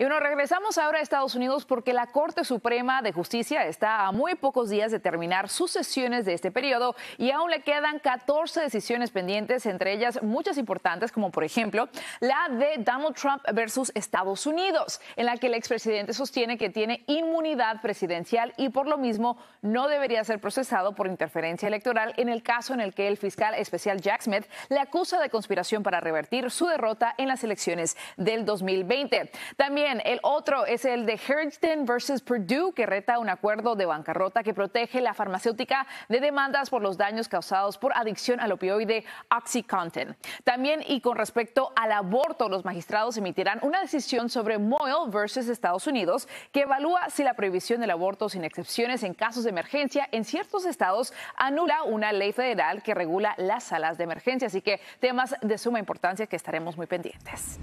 Y bueno, regresamos ahora a Estados Unidos porque la Corte Suprema de Justicia está a muy pocos días de terminar sus sesiones de este periodo y aún le quedan 14 decisiones pendientes, entre ellas muchas importantes, como por ejemplo la de Donald Trump versus Estados Unidos, en la que el expresidente sostiene que tiene inmunidad presidencial y por lo mismo no debería ser procesado por interferencia electoral en el caso en el que el fiscal especial Jack Smith le acusa de conspiración para revertir su derrota en las elecciones del 2020. También el otro es el de Hurston versus Purdue, que reta un acuerdo de bancarrota que protege la farmacéutica de demandas por los daños causados por adicción al opioide OxyContin. También y con respecto al aborto, los magistrados emitirán una decisión sobre Moyle versus Estados Unidos que evalúa si la prohibición del aborto sin excepciones en casos de emergencia en ciertos estados anula una ley federal que regula las salas de emergencia. Así que temas de suma importancia que estaremos muy pendientes.